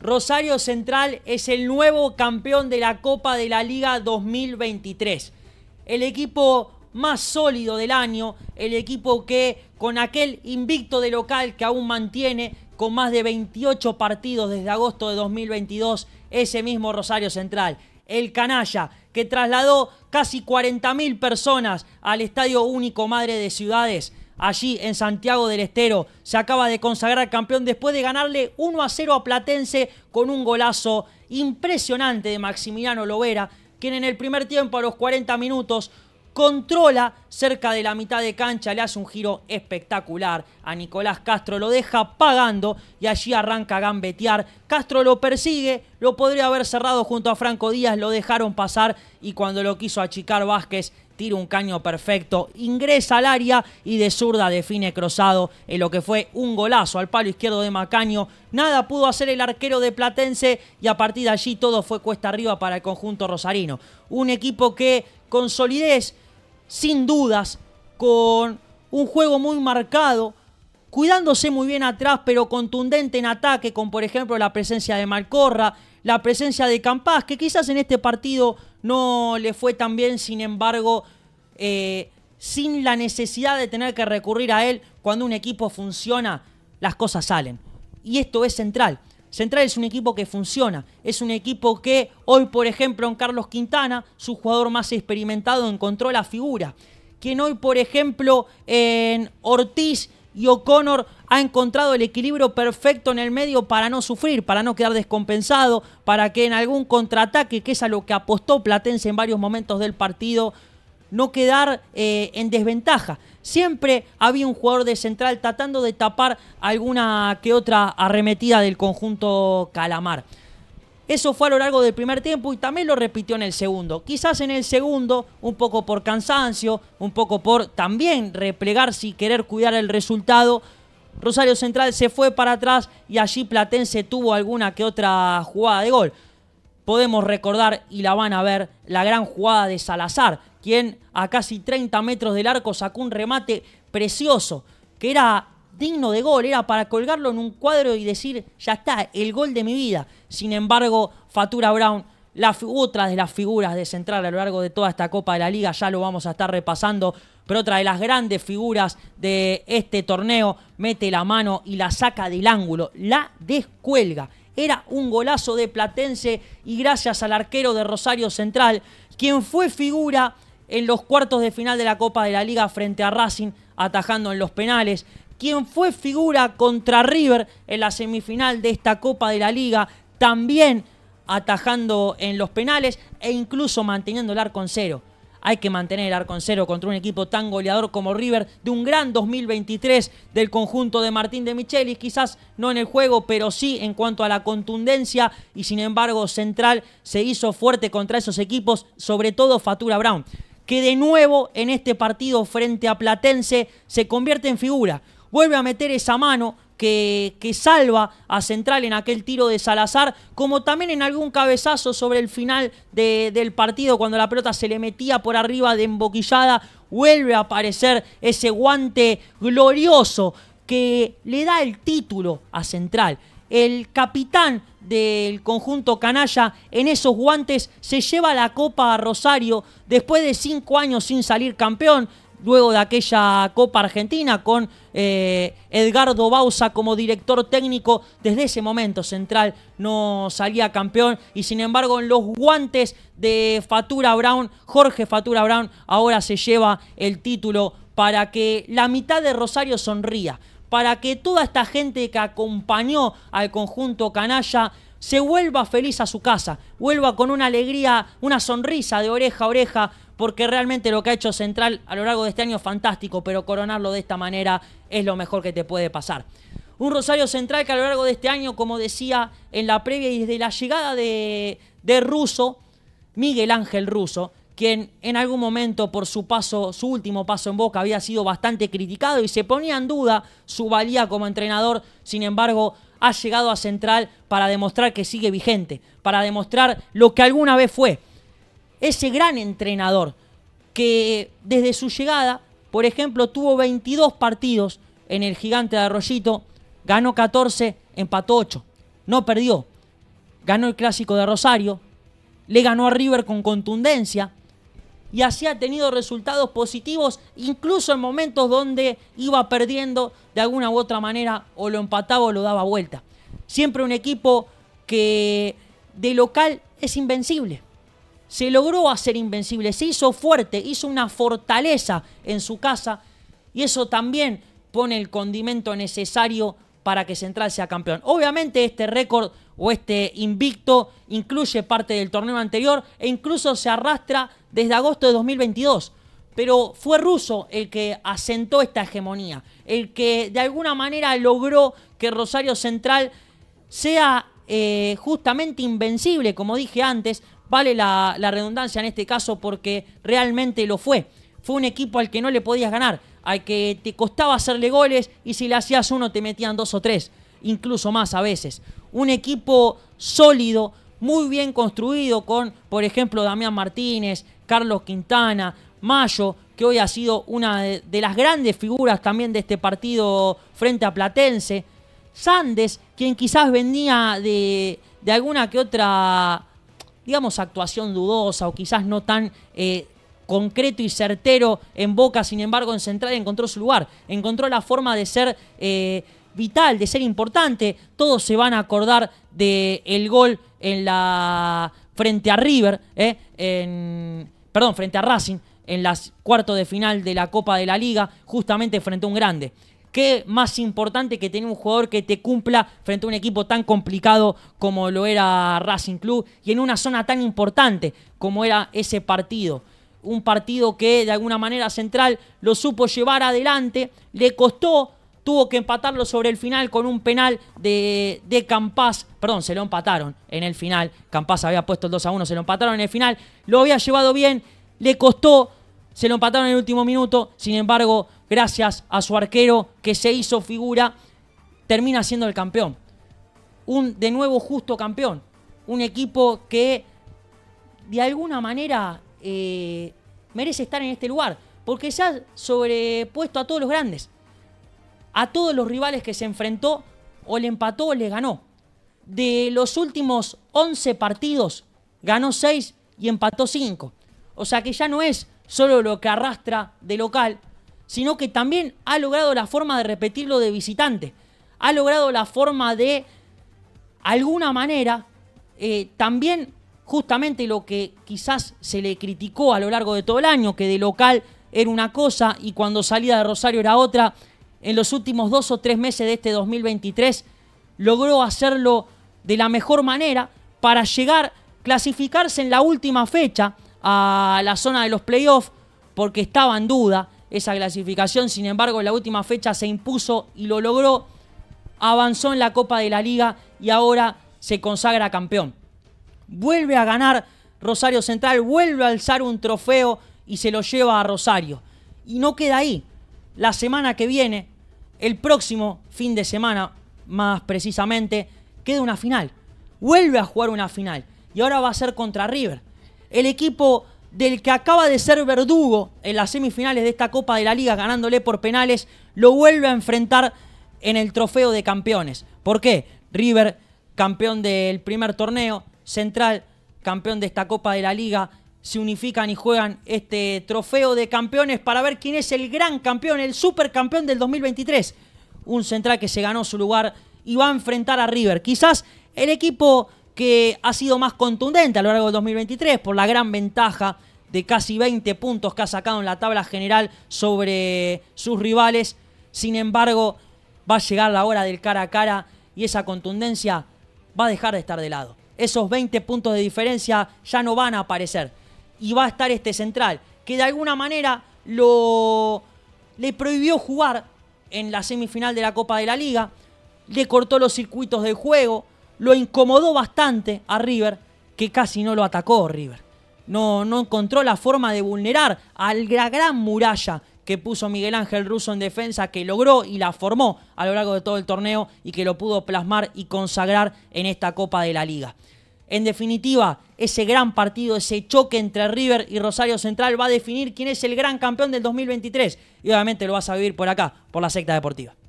Rosario Central es el nuevo campeón de la Copa de la Liga 2023. El equipo más sólido del año, el equipo que con aquel invicto de local que aún mantiene con más de 28 partidos desde agosto de 2022, ese mismo Rosario Central, el canalla, que trasladó casi 40.000 personas al Estadio Único Madre de Ciudades allí en Santiago del Estero. Se acaba de consagrar campeón después de ganarle 1 a 0 a Platense con un golazo impresionante de Maximiliano Lovera, quien en el primer tiempo a los 40 minutos controla cerca de la mitad de cancha, le hace un giro espectacular a Nicolás Castro, lo deja pagando y allí arranca a gambetear. Castro lo persigue, lo podría haber cerrado junto a Franco Díaz, lo dejaron pasar y cuando lo quiso achicar Vázquez tira un caño perfecto, ingresa al área y de zurda define cruzado en lo que fue un golazo al palo izquierdo de Macaño. Nada pudo hacer el arquero de Platense y a partir de allí todo fue cuesta arriba para el conjunto rosarino. Un equipo que con solidez, sin dudas, con un juego muy marcado, cuidándose muy bien atrás, pero contundente en ataque, con por ejemplo la presencia de Malcorra, la presencia de Campas, que quizás en este partido no le fue tan bien, sin embargo, eh, sin la necesidad de tener que recurrir a él, cuando un equipo funciona, las cosas salen. Y esto es central. Central es un equipo que funciona, es un equipo que hoy, por ejemplo, en Carlos Quintana, su jugador más experimentado, encontró la figura. Quien hoy, por ejemplo, en Ortiz y O'Connor ha encontrado el equilibrio perfecto en el medio para no sufrir, para no quedar descompensado, para que en algún contraataque, que es a lo que apostó Platense en varios momentos del partido, no quedar eh, en desventaja. Siempre había un jugador de central tratando de tapar alguna que otra arremetida del conjunto Calamar. Eso fue a lo largo del primer tiempo y también lo repitió en el segundo. Quizás en el segundo, un poco por cansancio, un poco por también replegarse y querer cuidar el resultado. Rosario Central se fue para atrás y allí Platense tuvo alguna que otra jugada de gol. Podemos recordar, y la van a ver, la gran jugada de Salazar, quien a casi 30 metros del arco sacó un remate precioso, que era digno de gol, era para colgarlo en un cuadro y decir, ya está, el gol de mi vida. Sin embargo, Fatura Brown, la otra de las figuras de Central a lo largo de toda esta Copa de la Liga, ya lo vamos a estar repasando, pero otra de las grandes figuras de este torneo, mete la mano y la saca del ángulo, la descuelga. Era un golazo de Platense y gracias al arquero de Rosario Central, quien fue figura en los cuartos de final de la Copa de la Liga frente a Racing, atajando en los penales, quien fue figura contra River en la semifinal de esta Copa de la Liga, también atajando en los penales e incluso manteniendo el arco en cero. Hay que mantener el arco en cero contra un equipo tan goleador como River de un gran 2023 del conjunto de Martín de Michelis. Quizás no en el juego, pero sí en cuanto a la contundencia. Y sin embargo, Central se hizo fuerte contra esos equipos, sobre todo Fatura Brown, que de nuevo en este partido frente a Platense se convierte en figura vuelve a meter esa mano que, que, salva a Central en aquel tiro de Salazar, como también en algún cabezazo sobre el final de, del partido, cuando la pelota se le metía por arriba de emboquillada, vuelve a aparecer ese guante glorioso que le da el título a Central. El capitán del conjunto canalla en esos guantes se lleva la copa a Rosario después de cinco años sin salir campeón, luego de aquella Copa Argentina con eh, Edgardo Bausa como director técnico. Desde ese momento Central no salía campeón y sin embargo en los guantes de Fatura Brown, Jorge Fatura Brown ahora se lleva el título para que la mitad de Rosario sonría, para que toda esta gente que acompañó al conjunto canalla se vuelva feliz a su casa, vuelva con una alegría, una sonrisa de oreja a oreja, porque realmente lo que ha hecho Central a lo largo de este año es fantástico, pero coronarlo de esta manera es lo mejor que te puede pasar. Un Rosario Central que a lo largo de este año, como decía en la previa y desde la llegada de, de Russo, Miguel Ángel Russo, quien en algún momento por su paso, su último paso en Boca había sido bastante criticado y se ponía en duda su valía como entrenador. Sin embargo, ha llegado a Central para demostrar que sigue vigente, para demostrar lo que alguna vez fue. Ese gran entrenador que desde su llegada, por ejemplo, tuvo 22 partidos en el gigante de Arroyito, ganó 14, empató 8, no perdió. Ganó el clásico de Rosario, le ganó a River con contundencia, y así ha tenido resultados positivos, incluso en momentos donde iba perdiendo de alguna u otra manera, o lo empataba o lo daba vuelta. Siempre un equipo que de local es invencible. Se logró hacer invencible, se hizo fuerte, hizo una fortaleza en su casa y eso también pone el condimento necesario para que Central sea campeón. Obviamente este récord o este invicto incluye parte del torneo anterior e incluso se arrastra desde agosto de 2022. Pero fue Russo el que asentó esta hegemonía, el que de alguna manera logró que Rosario Central sea eh, justamente invencible, como dije antes, vale la, la redundancia en este caso porque realmente lo fue. Fue un equipo al que no le podías ganar, al que te costaba hacerle goles y si le hacías uno te metían dos o tres, incluso más a veces. Un equipo sólido, muy bien construido con, por ejemplo, Damián Martínez, Carlos Quintana, Mayo, que hoy ha sido una de, las grandes figuras también de este partido frente a Platense. Sandes, quien quizás venía de, alguna que otra, digamos, actuación dudosa o quizás no tan eh, concreto y certero en Boca, sin embargo, en Central encontró su lugar, encontró la forma de ser eh, vital, de ser importante. Todos se van a acordar del el gol en la frente a River, eh, en perdón, frente a Racing en las cuartos de final de la Copa de la Liga, justamente frente a un grande. ¿Qué más importante que tener un jugador que te cumpla frente a un equipo tan complicado como lo era Racing Club y en una zona tan importante como era ese partido? Un partido que de alguna manera Central lo supo llevar adelante, le costó, tuvo que empatarlo sobre el final con un penal de, de Campas. Perdón, se lo empataron en el final. Campas había puesto el 2 a 1, se lo empataron en el final. Lo había llevado bien, le costó, se lo empataron en el último minuto. Sin embargo, gracias a su arquero que se hizo figura, termina siendo el campeón. Un de nuevo justo campeón. Un equipo que de alguna manera eh, merece estar en este lugar. Porque se ha sobrepuesto a todos los grandes a todos los rivales que se enfrentó o le empató o le ganó. De los últimos 11 partidos, ganó 6 y empató 5. O sea que ya no es solo lo que arrastra de local, sino que también ha logrado la forma de repetirlo de visitante. Ha logrado la forma de, alguna manera, eh, también justamente lo que quizás se le criticó a lo largo de todo el año, que de local era una cosa y cuando salía de Rosario era otra, en los últimos dos o tres meses de este 2023 logró hacerlo de la mejor manera para llegar, clasificarse en la última fecha a la zona de los playoffs, porque estaba en duda esa clasificación, sin embargo en la última fecha se impuso y lo logró, avanzó en la Copa de la Liga y ahora se consagra campeón. Vuelve a ganar Rosario Central, vuelve a alzar un trofeo y se lo lleva a Rosario. Y no queda ahí. La semana que viene el próximo fin de semana, más precisamente, queda una final. Vuelve a jugar una final. Y ahora va a ser contra River. El equipo del que acaba de ser verdugo en las semifinales de esta Copa de la Liga, ganándole por penales, lo vuelve a enfrentar en el trofeo de campeones. ¿Por qué? River, campeón del primer torneo, Central, campeón de esta Copa de la Liga, se unifican y juegan este trofeo de campeones para ver quién es el gran campeón, el supercampeón del 2023. Un central que se ganó su lugar y va a enfrentar a River. Quizás el equipo que ha sido más contundente a lo largo del 2023 por la gran ventaja de casi 20 puntos que ha sacado en la tabla general sobre sus rivales. Sin embargo, va a llegar la hora del cara a cara y esa contundencia va a dejar de estar de lado. Esos 20 puntos de diferencia ya no van a aparecer y va a estar este central, que de alguna manera lo le prohibió jugar en la semifinal de la Copa de la Liga, le cortó los circuitos de juego, lo incomodó bastante a River, que casi no lo atacó River. No, no encontró la forma de vulnerar a la gran muralla que puso Miguel Ángel Russo en defensa, que logró y la formó a lo largo de todo el torneo y que lo pudo plasmar y consagrar en esta Copa de la Liga. En definitiva, ese gran partido, ese choque entre River y Rosario Central va a definir quién es el gran campeón del 2023. Y obviamente lo vas a vivir por acá, por la secta deportiva.